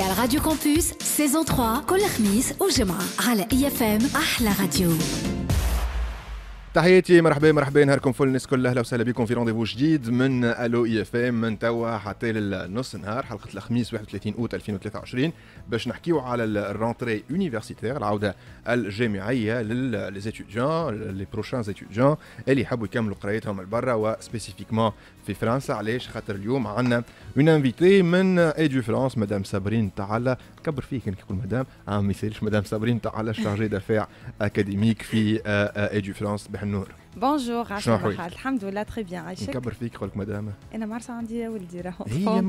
على راديو كامبوس سيزون 3 كل خميس وجمعة على اي اف ام احلى راديو تحياتي مرحبا مرحبا نهاركم فل الناس كلها اهلا وسهلا بكم في رونديفو جديد من الو اي اف ام من توا حتى للنص نهار حلقه الخميس 31 اوت 2023 باش نحكيو على الرونتري يونيفرسيتير العوده الجامعيه للزيتيديون لي بروشان زيتيديون اللي يحبوا يكملوا قرايتهم لبرا وسبيسيفيكمون في فرنسا علاش خاطر اليوم عندنا اون انفيتي من اي دو فرانس مدام صابرين تعالى كبر فيك انك تكون مدام اه ما يصيرش مدام صابرين تعالى شارجي دافاع اكاديميك في اي دو فرانس بح النور بونجور عاش الحمد لله تخي بيان عايشك نكبر فيك قولك مدام انا مرسى عندي ولدي راهو هي إيه،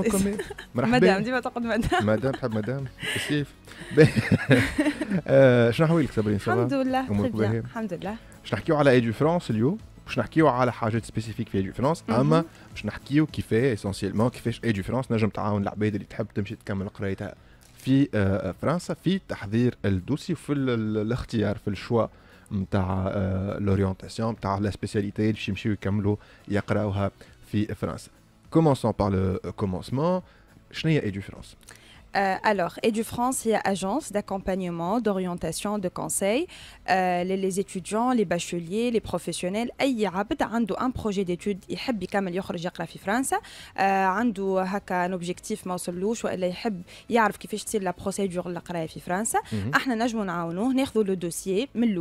مرحبا مدام ديما تقعد مدام مدام تحب مدام سيف آه، شنو حوالك صابرين الحمد لله تخي بيان الحمد لله باش نحكيو على اي دو فرانس اليوم باش نحكيو على حاجات سبيسيفيك في ايدوفرونس اما باش نحكيو كيفاه اسونسيلمون كيفاش ايدوفرونس نجم تعاون العباد اللي تحب تمشي تكمل قرايتها في آه، آه، فرنسا في تحضير الدوسي وفي الاختيار في الشواء نتاع لورينتاسيون آه، نتاع لا سبيسياليتي اللي باش يمشيو يكملوا يقراوها في فرنسا كومونسون بار لو كومونسمون شنو هي ايدوفرونس Euh, alors, EduFrance, il y a agence d'accompagnement, d'orientation, de conseil. Euh, les, étudiants, les bacheliers, les professionnels, ils ont un projet d'études, ils veulent qu'il sorte de France, ils ont un objectif, ils ne l'ont pas atteint, ou ils veulent savoir comment la procédure de l'étude en France. Nous pouvons les aider, nous prenons le dossier, mais ils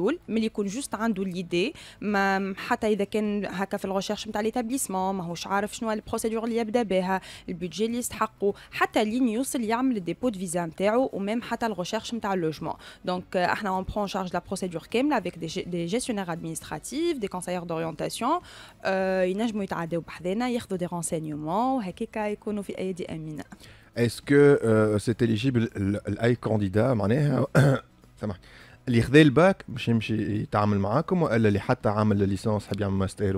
ont juste l'idée, même si c'est dans la recherche de l'établissement, ils ne savent pas quelle procédure ils vont commencer, le budget qu'ils ont, même si ils vont arriver des dépôts de visa intérieur ou même hâte la recherche de logement. Donc, elle euh, en prend en charge la procédure qu'elle avec des gestionnaires administratifs, des conseillers d'orientation. Euh, il n'a jamais été au bled, des renseignements. écrit des renseignements, quelqu'un est connu. Est-ce que euh, c'est éligible l'AI candidat, monsieur? L'irriter le bac, je ne sais pas si il travaille avec vous ou alors il a même fait la licence, il veut faire un master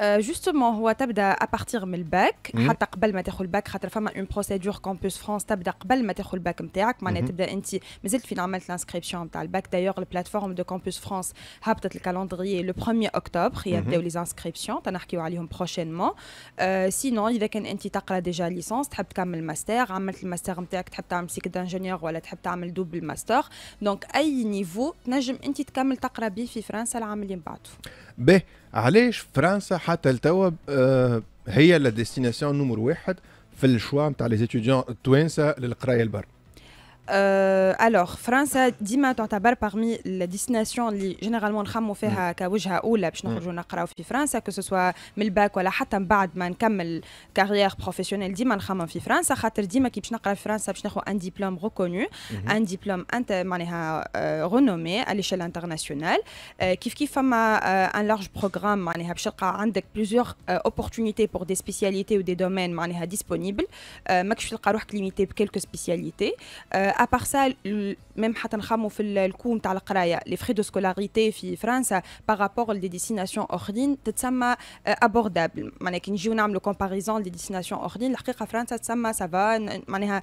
جوستومون euh, هو تبدا ابارتيغ من الباك حتى قبل ما تاخذ الباك خاطر فما اون بروسيدور كامبوس فرانس تبدا قبل ما تاخذ الباك نتاعك معناها تبدا انت مازلت فين عملت لانسكريبسيون نتاع الباك دايوغ البلاتفورم دو كامبوس فرانس هبطت الكالندري لو 1 اكتوبر يبداو لي انسكريبسيون تنحكيو عليهم بروشينمون سينون euh, اذا كان انت تقرا ديجا ليسونس تحب تكمل ماستر عملت الماستر نتاعك تحب تعمل سيك دانجينيور ولا تحب تعمل دوبل ماستر دونك اي نيفو تنجم انت تكمل تقرا به في فرنسا العام اللي بعده. علاش فرنسا حتى لتوا آه، هي لا ديستيناسيون نمر واحد في الشوا نتاع لي ستوديون التوانسه للقرايه البر Euh, alors, France, dis parmi les destinations généralement nous avons fait mm. à Kawujha ou là, puisque en France, hein, que ce soit Milbak ou là, Hatam Bad, man, carrière professionnelle, dis la nous avons France, à Hatam, dis nous France, puisque un diplôme reconnu, mm-hmm. un diplôme euh, renommé à l'échelle internationale, qui euh, fait un large programme, qui a plusieurs opportunités pour des spécialités ou des domaines disponibles, mais je suis limité à quelques spécialités. ابار سا ميم حتى نخمو في الكو نتاع القرايه لي فري دو سكولاريتي في فرنسا بارابور لدي ديستيناسيون اخرين تتسمى ابوردابل معناها كي نجيو نعملو كومباريزون لدي ديستيناسيون اخرين الحقيقه فرنسا تسمى سافا معناها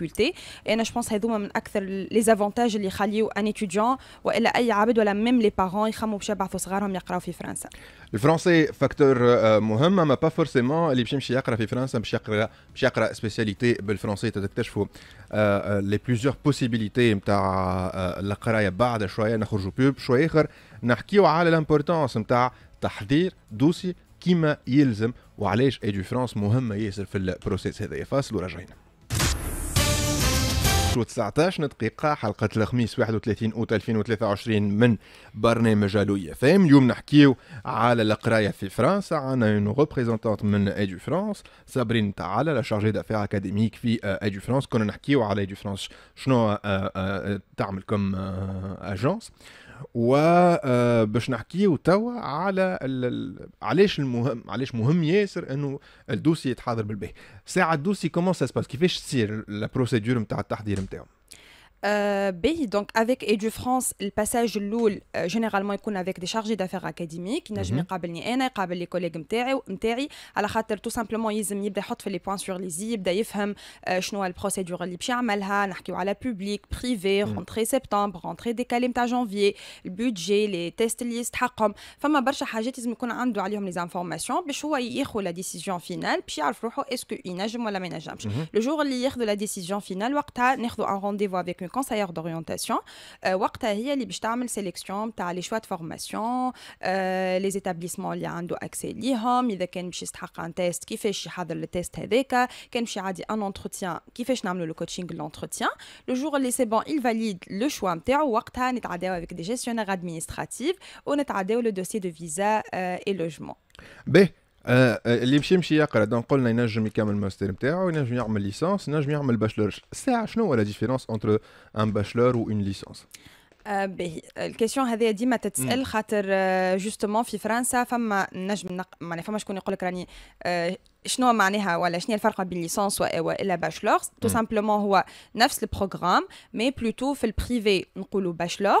ديفيكولتي انا جو بونس هذوما من اكثر لي زافونتاج اللي يخليو ان ايتيديون والا اي عبد ولا ميم لي بارون يخموا باش يبعثوا صغارهم يقراو في فرنسا الفرنسي فاكتور مهم ما با فورسيمون اللي باش يمشي يقرا في فرنسا باش يقرا باش يقرا سبيسياليتي بالفرنسي تكتشفوا لي بليزيور بوسيبيليتي نتاع القرايه بعد شويه نخرجوا بوب شويه اخر نحكيو على لامبورتونس نتاع تحضير دوسي كيما يلزم وعلاش ايدو فرانس مهمه ياسر في البروسيس هذايا فاصل وراجعين 19 دقيقة حلقة الخميس 31 أوت 2023 من برنامج الو اف ام اليوم نحكيو على القراية في فرنسا عندنا اون ريبريزونتونت من ايدو فرانس صابرين تعالى لا شارجي دافير اكاديميك في ايدو فرانس كنا نحكيو على ايدو فرانس شنو تعمل كم اجونس وباش آه، نحكيو توا على علاش المهم علاش مهم ياسر انه الدوسي يتحاضر بالباهي ساعه الدوسي كومون سا سباس كيفاش تصير لا بروسيدور نتاع التحضير نتاعو Euh, donc avec Edu France, le passage loul euh, généralement il avec des chargés d'affaires académiques, mm -hmm. il n'a jamais mhm. les collègues m'tari, à la khater, tout simplement ils ont les points sur les ib, ils ont la procédure li on la public, privé, mm -hmm. rentrée septembre, rentrée décalée à janvier, le budget, les tests list, haqom, fama barcha hajet ils ont les informations, bish la décision finale, puis est-ce que il n'a jamais Le jour où il la décision finale, waqta un rendez-vous avec Conseillers d'orientation. Euh, Waqtay eli bchtam sélection, t'as les choix de formation, euh, les établissements liens d'accès. L'home, il aken bchist hawq un test, qui fait shihad le test hdeka. Ken bchihadi un entretien, qui fait le coaching coaching l'entretien. Le jour les c'est bon, il valide le choix. T'as waqtan etadew avec des gestionnaires administratifs, etadew le dossier de visa euh, et logement. Ben, آه،, آه اللي يمشي يمشي يقرا دونك قلنا ينجم يكمل الماستر نتاعو ينجم يعمل ليسونس ينجم يعمل باشلور الساعه شنو هو لا ديفيرونس اونتر ان باشلور و اون ليسونس باهي الكيسيون هذه ديما تتسال خاطر جوستومون آه، في فرنسا فما نجم نق... معناها فما شكون يقول لك راني آه، شنو معناها ولا شنو الفرق بين ليسونس والا باشلور تو سامبلومون هو نفس البروغرام مي بلوتو في البريفي نقولوا باشلور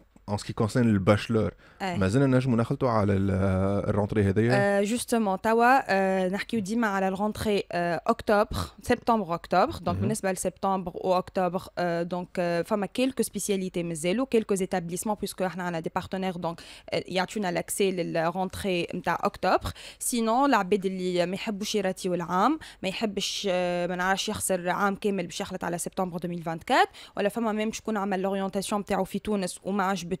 اون سكي كونسيرن الباشلور مازلنا نجمو نخلطوا على الرونتري هذيا جوستومون توا نحكيو ديما على الرونتري اكتوبر سبتمبر اكتوبر دونك بالنسبه لسبتمبر واكتوبر دونك فما كيلكو سبيسياليتي مازالو كيلكو زيتابليسمون بيسكو احنا عندنا دي بارتنير دونك يعطونا لاكسي للرونتري نتاع اكتوبر سينون العباد اللي ما يحبوش يراتيو العام ما يحبش ما نعرفش يخسر عام كامل باش يخلط على سبتمبر 2024 ولا فما ميم شكون عمل لورينتاسيون نتاعو في تونس وما عجبت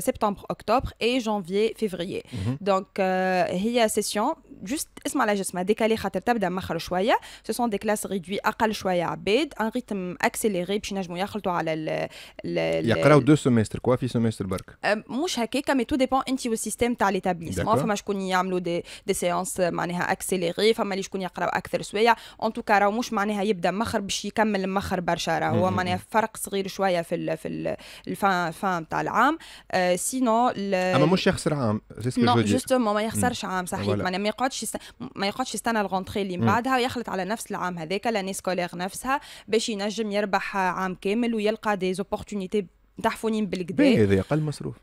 septembre, octobre et janvier, février. Donc, il y a session juste اسمع على جسمها ديكالي خاطر تبدا مخر شويه à un rythme accéléré. ريدوي اقل شويه عباد ان ريتم اكسيليري باش je يخلطوا على يقراو دو سيمستر كوا في le برك مش سينو اما مش يخسر عام نو جوستومون ما يخسرش hmm. عام صحيح معناها ما يقعدش ما يقعدش يستنى الغونتري اللي من hmm. بعدها ويخلط على نفس العام هذاك لاني سكولير نفسها باش ينجم يربح عام كامل ويلقى دي زوبورتونيتي تحفونين بالكدا هذا اقل مصروف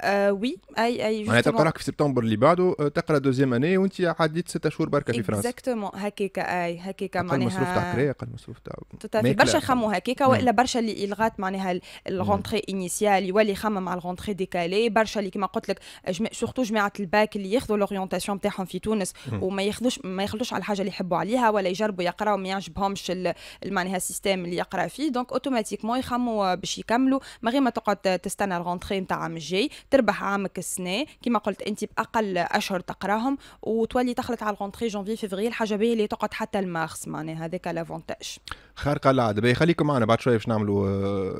آه وي اي اي معناتها تلقاك في سبتمبر اللي بعده تقرا دوزيام اني وانت عديت ستة شهور بركه في فرنسا اكزاكتومون هكاك اي هكاك معناها المصروف تاع قرايه اقل مصروف تاع برشا خموا هكاك والا برشا اللي يلغات معناها الغونتخي انيسيال يولي يخمم على الغونتخي ديكالي برشا اللي كما قلت لك جم... سورتو جماعه الباك اللي ياخذوا لورينتاسيون تاعهم في تونس وما ياخذوش ما ياخذوش على الحاجه اللي يحبوا عليها ولا يجربوا يقراوا ما يعجبهمش معناها السيستم اللي يقرا فيه دونك اوتوماتيكمون يخموا باش يكملوا من غير ما تقعد تستنى نتاع عام الجاي تربح عامك السنه كما قلت انت باقل اشهر تقراهم وتولي تخلط على الغونتري جونفي فيفري الحاجه باهي اللي تقعد حتى المارس معناها هذاك لافونتاج خارقه العاده باهي خليكم معنا بعد شويه باش نعملوا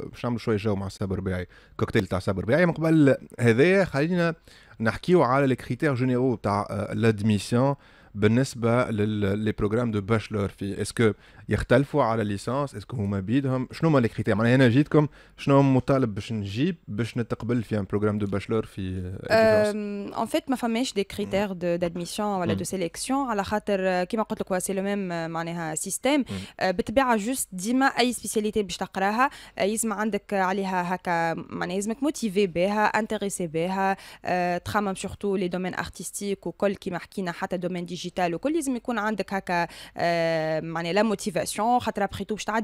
باش نعملوا شويه جو مع السبر بيعي كوكتيل تاع سبر بيعي من قبل هذايا خلينا نحكيو على الكريتير جينيرو تاع لادميسيون euh, بالنسبه للي بروغرام دو باشلور في اسكو يختلفوا على ليسانس اسكو هما بيدهم شنو هما كريتير معناها انا جيتكم شنو مطالب باش نجيب باش نتقبل في ان بروغرام دو باشلور في ان فيت ما فماش دي كريتير دادميسيون ولا دو سيليكسيون على خاطر آه، كيما قلت لك هو سي لو ميم معناها سيستيم بالطبيعه جوست ديما اي سبيسياليتي باش تقراها آه، يسمع عندك عليها هكا معناها يلزمك موتيفي بها انتريسي بها آه، تخمم سورتو لي دومين ارتستيك وكل كيما حكينا حتى دومين ديجيتال le colisme, il y a une euh, motivation, il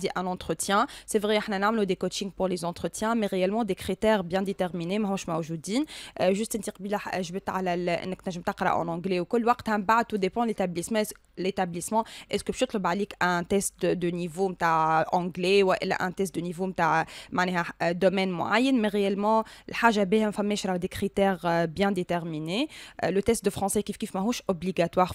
y a un entretien, c'est vrai qu'il y des coachings pour les entretiens, mais réellement des critères bien déterminés. Euh, juste un dis juste jeu, je vais parler euh, en anglais, tout dépend de l'établissement. Est-ce que je faire un test de niveau anglais ou un test de niveau de domaine moyen, mais réellement, il faut a des critères bien déterminés. Le test de français qui fait est obligatoire.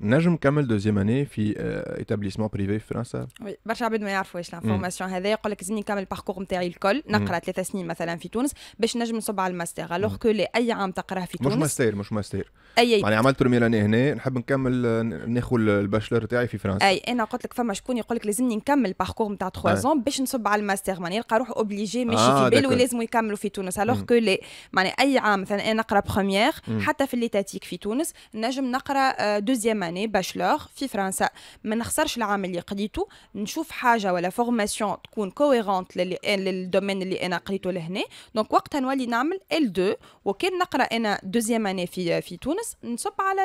نجم كمل دوزيام اني في ايتابليسمون بريفي في فرنسا وي برشا عباد ما يعرفوا يعرفوش لافورماسيون هذا يقول لك لازمني نكمل الباركور نتاعي الكل نقرا ثلاث سنين مثلا في تونس باش نجم نصب على الماستر الوغ كو اي عام تقراه في تونس مش ماستر مش ماستر اي يعني عملت بروميير اني هنا نحب نكمل ناخذ الباشلور تاعي في فرنسا اي انا قلت لك فما شكون يقول لك لازمني نكمل الباركور نتاع 3 زون باش نصب على الماستر معناها يلقى روحه اوبليجي ماشي آه في بالو لازم يكملوا في تونس الوغ كو لي معناها اي عام مثلا انا نقرا بروميير حتى في ليتاتيك في تونس نجم نقرا دوزيام أني باشلور في فرنسا ما نخسرش العام اللي قريته نشوف حاجة ولا فورماسيون تكون كويرونت للدومين اللي أنا قريته لهنا دونك وقتها نولي نعمل ال 2 وكان نقرا أنا دوزيام أني في في تونس نصب على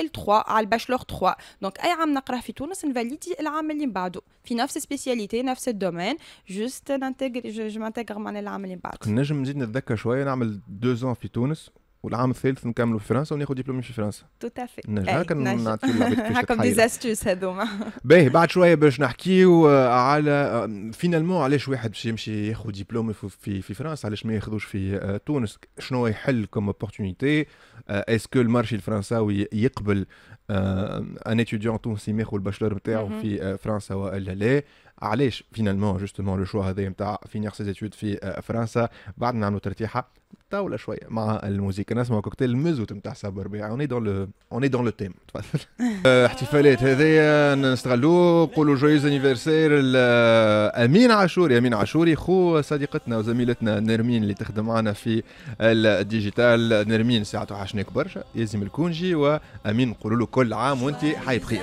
ال 3 على الباشلور 3 دونك أي عام نقراه في تونس نفاليدي العام اللي بعده في نفس سبيسياليتي نفس الدومين جوست نانتيغ جو مانتيغ مع العام اللي بعده نجم نزيد نتذكر شوية نعمل 2 في تونس والعام الثالث نكملوا في فرنسا وناخذ دبلومي في فرنسا توت افي نرجع نعطيو هاكم ديزاستوس هذوما باهي بعد شويه باش نحكيو آه، على فينالمون آه، علاش واحد باش يمشي ياخذ دبلوم في في فرنسا علاش ما ياخذوش في آه، تونس شنو يحل كوم اوبورتونيتي اسكو المارشي الفرنساوي يقبل ان اتيديون تونسي ياخذ الباشلور نتاعو في فرنسا والا لا علاش فينالمون جوستومون لو شوا هذا نتاع فينيغ سي زيتود في آه، فرنسا بعد نعملوا ترتيحه طاوله شويه مع الموسيقى نسمعوا كوكتيل مزوت نتاع صابر بيع اوني دون لو اوني دون لو تيم تفضل احتفالات هذايا نستغلوه نقولوا جويز انيفرسير امين عاشوري امين عاشوري خو صديقتنا وزميلتنا نرمين اللي تخدم معنا في الديجيتال نرمين ساعته وحشناك برشا يلزم الكونجي وامين نقولوا له كل عام وانت حي بخير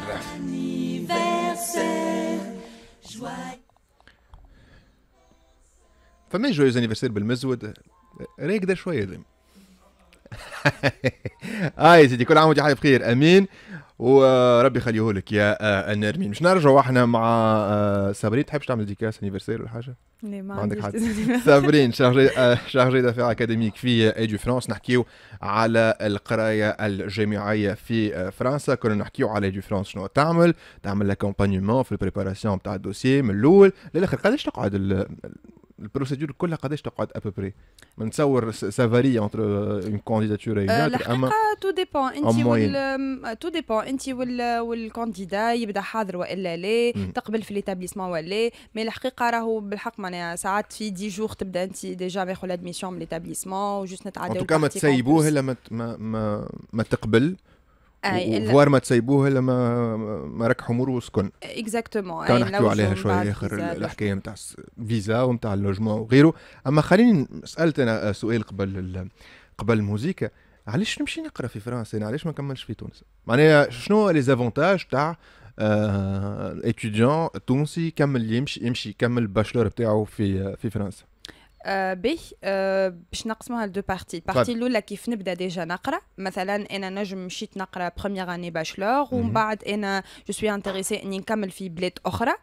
فما جويز انيفرسير بالمزود راقده شويه دم هاي آه سيدي كل عام وانت حالي بخير امين وربي يخليه لك يا النرمين آه، مش نرجعوا احنا مع صابرين آه، تحبش تعمل ديكاس انيفرسير ولا حاجه؟ لا إيه، ما عندك حد صابرين شارجي شارجي دافير اكاديميك في اي دو فرانس نحكيو على القرايه الجامعيه في فرنسا كنا نحكيو على اي دو فرانس شنو تعمل تعمل لاكومبانيمون في البريباراسيون بتاع الدوسي من الاول للاخر قداش تقعد البروسيدور كلها قداش تقعد ابوبري نتصور سافاري اونتر اون كانديداتور اي الحقيقه اما تو ديبون انت وال تو ديبون انت وال والكانديدا يبدا حاضر والا لا تقبل في ليتابليسمون ولا مي الحقيقه راهو بالحق معناها ساعات في دي جوغ تبدا انت ديجا باخو لادميسيون من ليتابليسمون وجوست نتعداو ان ما تسيبوه الا ما ما تقبل وفوار ما تسيبوه الا ما ركحوا مروس وسكن اكزاكتومون تو نحكيو عليها شويه اخر الحكايه نتاع الفيزا ونتاع اللوجمون وغيره اما خليني سالت انا آه، سؤال قبل قبل الموزيكا علاش نمشي نقرا في فرنسا انا علاش ما نكملش في تونس معناها شنو لي زافونتاج تاع اه اتيديون تونسي كمل يمشي يمشي يكمل الباشلور بتاعه في آه، في فرنسا آه، به آه، باش نقسموها لدو بارتي البارتي طيب. الاولى كيف نبدا ديجا نقرا مثلا انا نجم مشيت نقرا بروميير اني باشلور ومن بعد انا جو سوي انتريسي اني نكمل في بلاد اخرى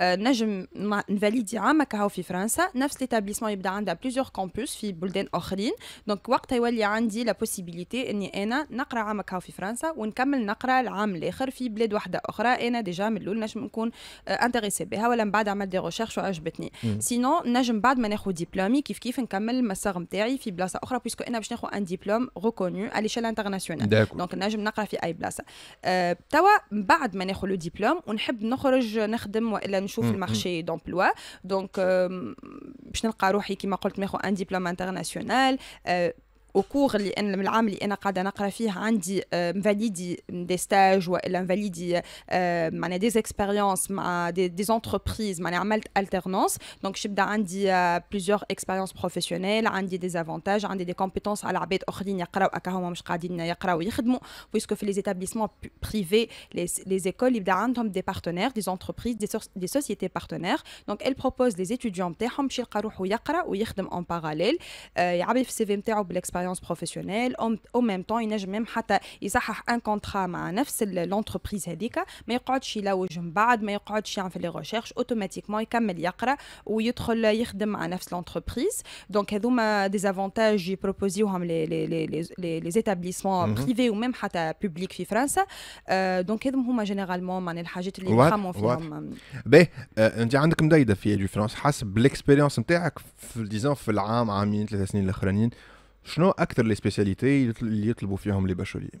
آه، نجم نفاليدي عامك هاو في فرنسا نفس ليتابليسمون يبدا عندها بليزيور كومبوس في بلدان اخرين دونك وقتها يولي عندي لا بوسيبيليتي اني انا نقرا عامك هاو في فرنسا ونكمل نقرا العام الاخر في بلاد واحده اخرى انا ديجا من الاول نجم نكون انتريسي بها ولا من بعد عملت دي ريشيرش وعجبتني سينو نجم بعد ما ناخذ ديبلوم اكونومي كيف كيف نكمل المساغ نتاعي في بلاصه اخرى بيسكو انا باش ناخذ ان ديبلوم ريكونو على ليشيل انترناسيونال دونك نجم نقرا في اي بلاصه أه توا بعد ما ناخذ لو ديبلوم ونحب نخرج نخدم والا نشوف المارشي دومبلوا آه، دونك باش نلقى روحي كيما قلت ناخذ ان ديبلوم انترناسيونال au cours de l'année l'année l'année je suis des train de lire فيه عندي validi de stage et l'invalidi euh manais des experiences des entreprises manais alternance donc j'ai عندي plusieurs expériences professionnelles des avantages des compétences à la autres qui ne peuvent pas lire ils peuvent pas ils travaillent puisque les établissements privés les écoles ils ont des partenaires des entreprises des sociétés partenaires donc elles proposent des étudiants ils lire et travailler en parallèle il arrive le CV تاعو expérience professionnelle en même temps il ينجم même حتى يصحح un contrat مع نفس l'entreprise هذيك ما يقعدش يلوج من بعد ما يقعدش يعمل لي ريغيرش اوتوماتيكمون يكمل يقرا ويدخل يخدم مع نفس l'entreprise دونك هذوما des avantages يبروبوزيوهم لي لي لي لي لي privés ou même حتى public في فرنسا دونك هذوما هما جينيرالمون معناها الحاجات اللي يفهموا فيهم باهي انت عندك مدايده في دي فرنسا حسب الاكسبيريونس نتاعك في ديزون في العام عامين ثلاث سنين الاخرانيين شنو اكثر لي سبيسياليتي اللي يطلبوا فيهم لي بشويين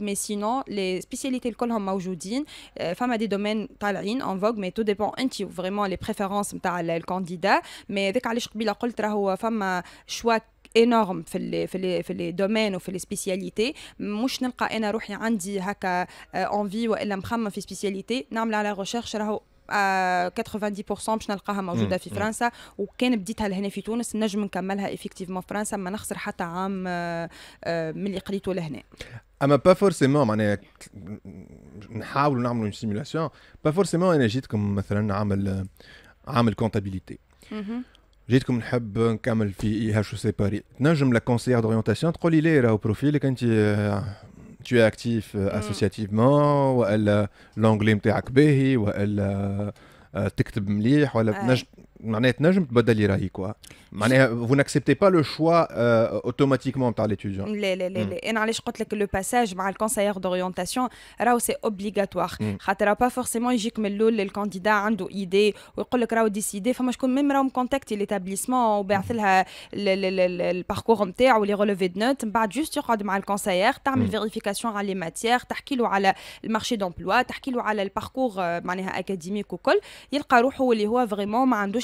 Mais sinon, les spécialités, elles sont toutes présentes, il y a des domaines sont en vogue, mais tout dépend vraiment de la préférence du candidat. Mais comme je l'ai dit, il y a un énorme dans les domaines ou dans les spécialités. Si je n'ai pas cette envie ou cette spécialité, je vais faire recherche. آه 90% باش نلقاها موجوده في فرنسا وكان بديتها لهنا في تونس نجم نكملها ايفيكتيفمون في فرنسا ما نخسر حتى عام آه، آه، من اللي قريته لهنا اما با فورسيمون معناها نحاولوا نعملوا سيمولاسيون با فورسيمون انا جيتكم مثلا نعمل عامل كونتابيليتي جيتكم نحب نكمل في اي هاش سي باري تنجم لا كونسيير دورينتاسيون تقول لي ليه راهو بروفيلك انت آه، tu es actif euh, mm. associativement ou elle euh, l'anglais tu es ou elle euh, tu écris mليح ou elle, ouais vous n'acceptez pas le choix euh, automatiquement par l'étudiant. le passage bah, conseiller d'orientation, c'est obligatoire. Hmm. pas forcément, le candidat une hein, idée ou je même l'établissement le, parcours ou les relevés de notes. Bah, juste bah, le hmm. vérification les matières, le marché d'emploi, le parcours, euh, vraiment,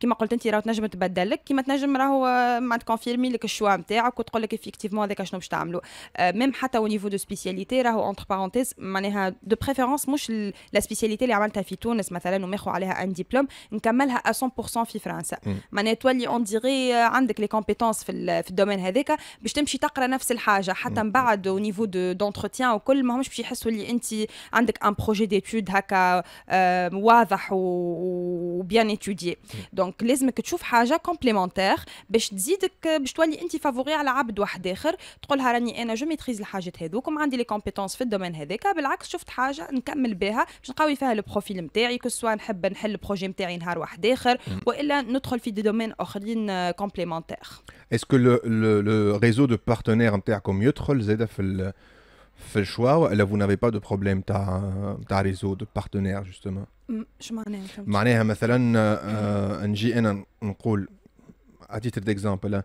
كيما قلت انت راه تنجم تبدل لك كيما تنجم راهو آه، ما تكونفيرمي لك الشوا نتاعك وتقول لك افيكتيفمون هذاك شنو باش تعملوا آه، ميم حتى او نيفو دو سبيسياليتي راهو اونتر بارونتيز معناها دو بريفيرونس مش لا سبيسياليتي اللي عملتها في تونس مثلا وماخو عليها ان ديبلوم نكملها 100% في فرنسا معناها تولي اون آه، ديغي عندك لي كومبيتونس في في الدومين هذاك باش تمشي تقرا نفس الحاجه حتى من بعد او نيفو دو دونتروتيان وكل ماهمش باش يحسوا اللي انت عندك ان بروجي ديتود هكا واضح وبيان اتوديي دونك دونك لازمك تشوف حاجه كومبليمونتير باش تزيدك باش تولي انت فافوري على عبد واحد اخر تقولها راني انا جو ميتريز الحاجات هذوك عندي لي كومبيتونس في الدومين هذاك بالعكس شفت حاجه نكمل بها باش نقوي فيها البروفيل نتاعي سواء نحب نحل البروجي نتاعي نهار واحد اخر والا ندخل في دي دومين اخرين كومبليمونتير Est-ce لو le, le, le réseau de partenaires comme fait le choix là vous n'avez pas de problème ta تاع réseau de partenaires justement شو par exemple un نجي un نقول à titre d'exemple hein.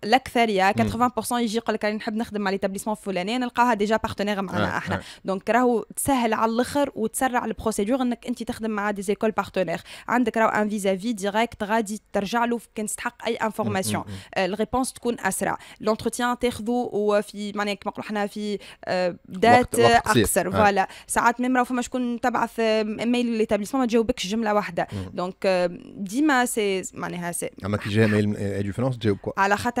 الاكثريه 80% يجي يقول لك نحب نخدم مع ليتابليسمون الفلاني نلقاها ديجا بارتنير معنا نعم، احنا دونك نعم. راهو تسهل على الاخر وتسرع البروسيدور انك انت تخدم مع دي زيكول بارتنير عندك راهو ان فيزا في ديريكت غادي ترجع له كان تستحق اي انفورماسيون الريبونس آه، تكون اسرع لونتروتيان تاخذو وفي معناها كما نقولوا احنا في دات آه، اقصر فوالا آه. ساعات ميم راهو فما شكون تبعث ايميل ليتابليسمون ما تجاوبكش جمله واحده دونك ديما سي معناها سي اما كي جاها ايميل ادو فرونس تجاوبك على خاطر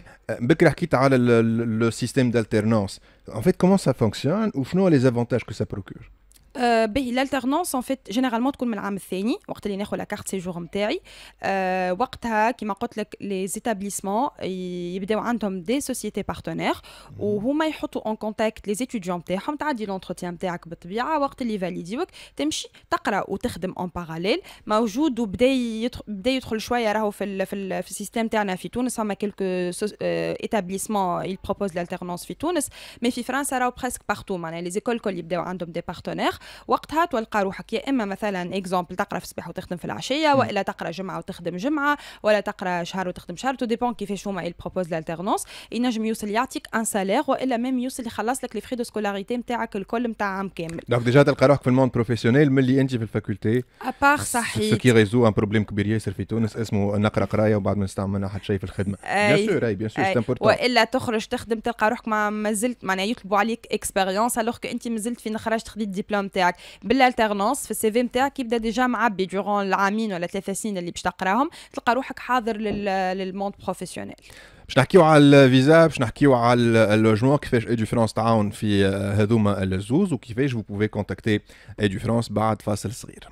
Euh, le système d'alternance. En fait, comment ça fonctionne ou les avantages que ça procure L'alternance, euh, en fait, généralement, c'est à partir de l'an dernier, quand ils ont pris leur carte de séjour. À ce moment-là, les établissements ont des sociétés partenaires où ils mettent en contact les étudiants. Ils ont un entretien naturel, et quand ils se valident, ils vont aller lire et travailler en parallèle. Ils sont présents et ils ont eu le choix dans notre système de Tunis. Il y a quelques établissements qui proposent l'alternance à Tunis. Mais en France, ils sont presque partout. Les écoles ont des partenaires. وقتها تلقى روحك يا اما مثلا اكزومبل تقرا في الصباح وتخدم في العشيه والا تقرا جمعه وتخدم جمعه ولا تقرا شهر وتخدم شهر تو ديبون كيفاش هما البروبوز لالتيرنونس ينجم يوصل يعطيك ان سالير والا ميم يوصل يخلص لك لي فري دو سكولاريتي نتاعك الكل نتاع عام كامل دونك ديجا تلقى روحك في الموند بروفيسيونيل ملي انت في الفاكولتي ابار صحيح سو كي ريزو ان بروبليم كبير ياسر في تونس اسمه نقرا قرايه وبعد ما نستعملها حتى شيء في الخدمه بيان سور اي بيان سور والا تخرج تخدم تلقى روحك ما زلت معناها يطلبوا عليك اكسبيريونس الوغ كو انت ما زلت فين خرجت خديت ديبلوم نتاعك بالالتيرنونس في السي في نتاعك يبدا ديجا معبي دوران العامين ولا ثلاثة سنين اللي باش تقراهم تلقى روحك حاضر للموند بروفيسيونيل باش نحكيو على الفيزا باش نحكيو على اللوجمون كيفاش ايدو فرانس تعاون في آه، هذوما الزوز وكيفاش بو بوفي كونتاكتي ايدو فرانس بعد فاصل صغير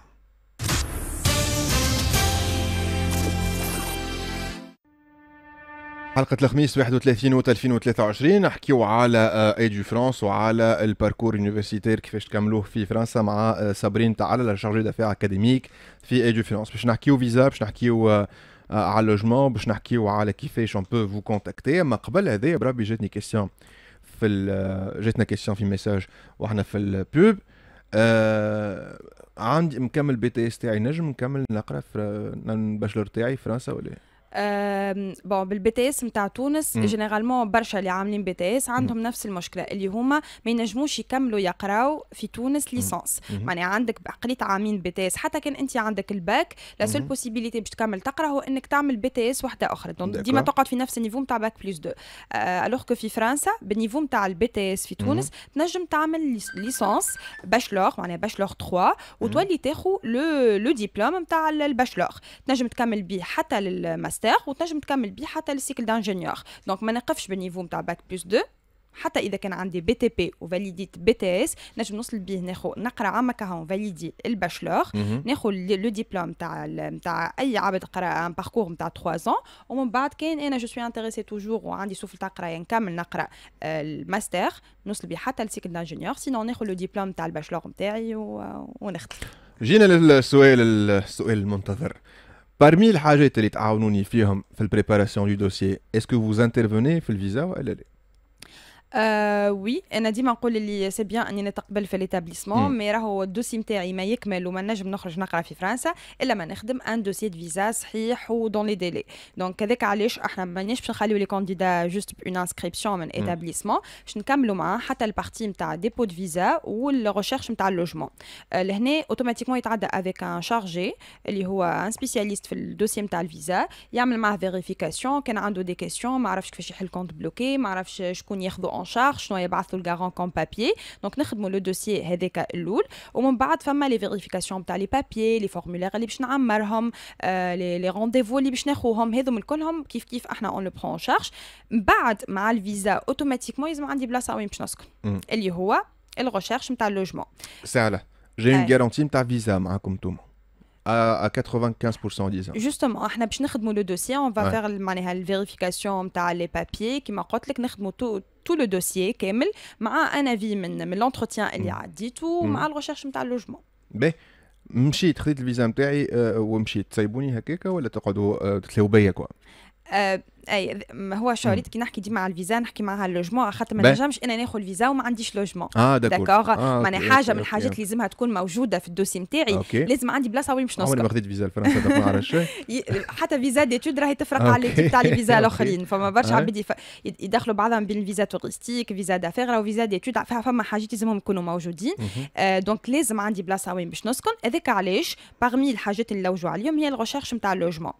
حلقة الخميس 31 و 2023 نحكيو على اي دي فرانس وعلى الباركور يونيفرسيتير كيفاش تكملوه في فرنسا مع صابرين آه، تعالى لا شارجي دافير اكاديميك في اي دي فرانس باش نحكيو فيزا باش نحكيو آه، آه، على اللوجمون باش نحكيو على كيفاش اون بو فو كونتاكتي اما قبل هذايا بربي جاتني كيستيون في جاتنا كيستيون في ميساج واحنا في البوب عندي مكمل بي تي اس تاعي نجم نكمل نقرا الباشلور تاعي فرنسا ولا بون بالبيتيس نتاع تونس جينيرالمون برشا اللي عاملين بي تي اس عندهم نفس المشكله اللي هما ما ينجموش يكملوا يقراو في تونس ليسونس معناها عندك قريت عامين بي تي اس حتى كان انت عندك الباك لا سول بوسيبيليتي باش تكمل تقرا هو انك تعمل بي تي اس وحده اخرى دونك ديما تقعد في نفس النيفو نتاع باك بلس 2 الوغ كو في فرنسا بالنيفو نتاع البي تي اس في تونس تنجم تعمل ليسونس باشلور معناها باشلور 3 وتولي تاخذ لو لو ديبلوم نتاع الباشلور تنجم تكمل به حتى للماستر ماستر وتنجم تكمل بيه حتى للسيكل دانجينيور دونك ما نقفش بالنيفو نتاع باك بلس 2 حتى اذا كان عندي بي تي بي وفاليديت بي تي اس نجم نوصل بيه ناخذ نقرا عام كهون فاليدي الباشلور ناخذ لو ديبلوم تاع تاع اي عبد قرا ان باركور تاع 3 سون ومن بعد كاين انا جو سوي انتريسي توجور وعندي سوف تاع قرايه نكمل نقرا آه، الماستر نوصل بيه حتى لسيكل دانجينيور سينو ناخذ لو ديبلوم تاع الباشلور نتاعي ونخدم جينا للسؤال السؤال المنتظر Parmi les choses que vous avez fait dans la préparation du dossier, est-ce que vous intervenez pour le visa ou آه وي انا ديما نقول اللي سي بيان اني نتقبل في ليتابليسمون مي راهو الدوسي نتاعي ما يكمل وما نجم نخرج نقرا في فرنسا الا ما نخدم ان دوسي دو فيزا صحيح ودون لي ديلي دونك هذاك علاش احنا نيش باش نخليو لي كانديدا جوست بون انسكريبسيون من ايتابليسمون باش نكملوا معاه حتى البارتي نتاع ديبو دو فيزا والريشيرش نتاع اللوجمون آه، لهنا اوتوماتيكمون يتعدى افيك ان شارجي اللي هو ان سبيسياليست في الدوسي نتاع الفيزا يعمل معاه فيريفيكاسيون كان عنده دي كيسيون ما عرفش كيفاش يحل كونت بلوكي ما عرفش شكون ياخذ en charge شنو يبعثوا donc كوم بابيي دونك نخدموا لو دوسيي هذاك الاول ومن بعد فما لي فيريفيكاسيون تاع لي بابيي لي فورمولير اللي باش نعمرهم لي رونديفو اللي باش nous le à 95% disons. Justement, le dossier, on va faire la vérification les papiers qui m'a les تو لو دوسيي كامل مع ان افي من من لونتروتيان اللي عديته مع الغوشيرش نتاع اللوجمون باهي مشيت خديت الفيزا نتاعي آه، ومشيت سايبوني هكاك ولا تقعدوا آه، تتلاو بيا كوا آه، اي ما هو شعوريت كي نحكي ديما على الفيزا نحكي معها اللوجمون خاطر ما نجمش انا ناخذ الفيزا وما عنديش لوجمون اه داكور آه معناها حاجه أوكي. من الحاجات اللي لازمها تكون موجوده في الدوسي نتاعي لازم عندي بلاصه وين باش نسكن عمري ما خديت فيزا لفرنسا ما حتى فيزا ديتود راهي تفرق على ليتود تاع لي فيزا الاخرين فما برشا آه. عباد يدخلوا بعضهم بين فيزا توريستيك فيزا دافير او فيزا ديتود فما حاجات لازمهم يكونوا موجودين آه، دونك لازم عندي بلاصه وين باش نسكن هذاك علاش باغمي الحاجات اللي لوجوا عليهم هي الغوشيرش نتاع اللوجمون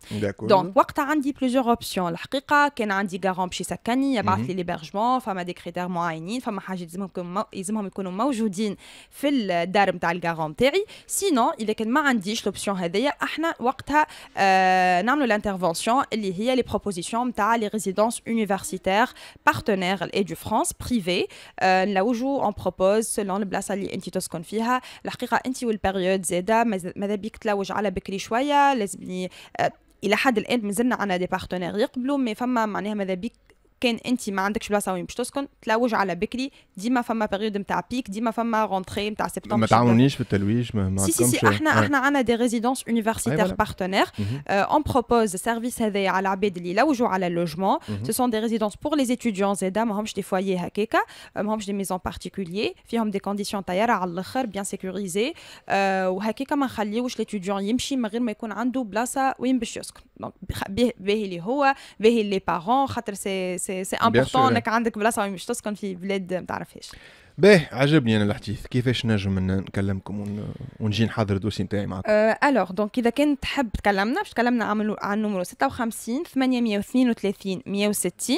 دونك وقتها عندي بليزيور اوبسيون الحقيقه الحقيقه كان عندي جارون باش يسكنني يبعث لي ليبرجمون فما دي كريتير معينين فما حاجه لازمهم لازمهم يكونوا موجودين في الدار نتاع الجارون نتاعي سينو اذا كان ما عنديش لوبسيون هذيا احنا وقتها آه نعملوا الانترفونسيون اللي هي لي بروبوزيسيون نتاع لي ريزيدونس يونيفرسيتير بارتنير الاي دو فرانس بريفي نلوجو نلوجوا اون بروبوز سلون البلاصه اللي انت تسكن فيها الحقيقه انت والبيريود زاده ماذا بيك تلوج على بكري شويه لازمني آه الى حد الان مازلنا عندنا دي بارتنير يقبلوا مي فما معناها ماذا بيك كان انت ما عندكش بلاصه وين باش تسكن تلوج على بكري ديما فما بيريود نتاع بيك ديما فما رونتري نتاع سبتمبر ما تعاونيش في التلويج ما سي سي سي احنا احنا عندنا دي ريزيدونس يونيفرسيتير بارتنير اون بروبوز سيرفيس هذايا على العباد اللي يلوجوا على اللوجمون سو سون دي ريزيدونس بور لي ستوديون زادا ماهمش دي فوايي هكاكا ماهمش دي ميزون بارتيكوليي فيهم دي كونديسيون طياره على الاخر بيان سيكوريزي وهكاكا ما نخليوش ليتيديون يمشي من غير ما يكون عنده بلاصه وين باش يسكن دونك باهي اللي هو باهي لي بارون خاطر سي سي سي امبورتون انك عندك بلاصه مش تسكن في بلاد ما تعرفهاش باه عجبني انا الحديث كيفاش نجم نكلمكم ونجي نحضر الدوسي نتاعي معكم الوغ أه، دونك اذا كنت تحب تكلمنا باش تكلمنا عن نمرو 56 832 160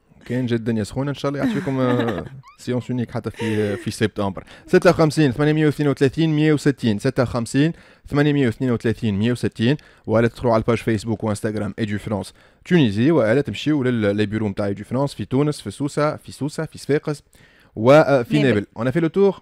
كان جدا يا سخونة ان شاء الله يعطيكم آه، سيونس يونيك حتى في آه، في سبتمبر 56 832 160 56 832 160 ولا تدخلوا على الباج فيسبوك وانستغرام ايدي فرانس تونيزي ولا تمشيو للبيرو نتاع ايدي فرانس في تونس في سوسه في سوسه في صفاقس وفي نابل انا آه، في لو تور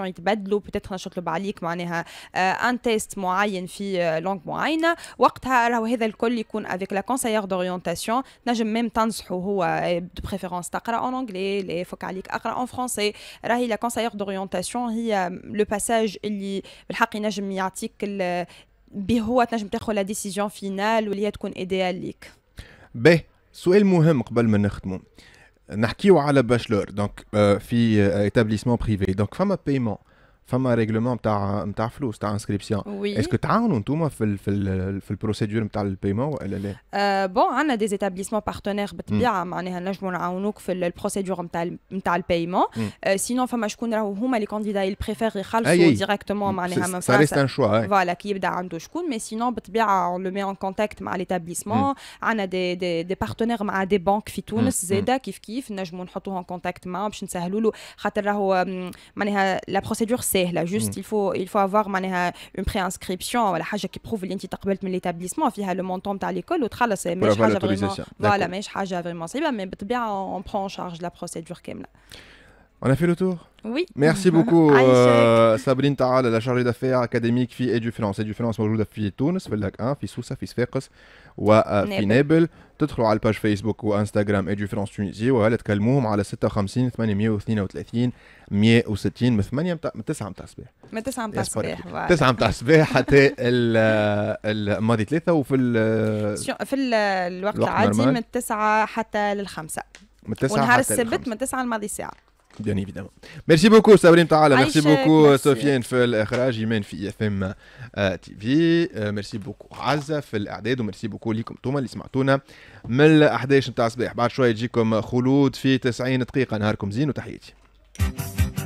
شلون يتبدلوا بتتخن شطلب عليك معناها ان آه، تيست معين في لونغ آه، معينه وقتها راهو هذا الكل يكون افيك آه، لا كونسيير دورينتاسيون نجم ميم تنصحو هو دو بريفيرونس تقرا اون انجلي لي فوك عليك اقرا اون فرونسي راهي لا كونسيير دورينتاسيون هي لو باساج اللي بالحق ينجم يعطيك به هو تنجم تاخذ لا ديسيزيون فينال واللي هي تكون ايديال ليك باهي سؤال مهم قبل ما نختمو Nakiwa la bachelor, donc fille euh, euh, établissement privé. Donc femme à paiement. فما ريغلومون نتاع نتاع فلوس نتاع انسكريبسيون وي اسكو تعاونوا انتم في ال في ال في البروسيدور نتاع البيمون ولا لا؟ بون عندنا دي زيتابليسمون بارتنير بالطبيعه معناها نجموا نعاونوك في البروسيدور نتاع نتاع البيمون سينون فما شكون راهو هما لي كونديدا اللي بريفير يخلصوا ديريكتومون معناها من فرنسا سا ان شوا فوالا كي يبدا عنده شكون مي سينون بالطبيعه اون لو مي ان كونتاكت مع ليتابليسمون عندنا دي دي, دي بارتنير مع دي بانك في تونس زاده كيف كيف نجموا نحطوه ان كونتاكت معاه باش نسهلوا له خاطر راهو معناها لا بروسيدور juste il faut il faut avoir une préinscription qui prouve l'établissement le montant de l'école mais vraiment on prend en charge la procédure On a fait le tour Oui. Merci beaucoup آه صابرين تعال على شهر فيها اكاديميك في ايدو فرانس ايدو فرانس موجوده في تونس في اللاك 1 في سوسه في صفاقس وفي نابل تدخلوا على الباج فيسبوك وانستغرام ايدو فرانس تونسي وهلا تكلموهم على 56 832 160 من 8 متع... من 9 متاع الصباح من 9 متاع الصباح 9 متاع الصباح حتى الماضي ثلاثه وفي ال في الوقت العادي من 9 حتى للخمسه من 9 ونهار السبت من 9 الماضي ساعه Bien évidemment. ميرسي بوكو Sabrine تعالى ميرسي بوكو merci. سفيان في الاخراج ايمان في اف ام تي في ميرسي بوكو عزة في الاعداد وميرسي بوكو ليكم انتم اللي سمعتونا من ال نتاع الصباح بعد شويه يجيكم خلود في 90 دقيقه نهاركم زين وتحياتي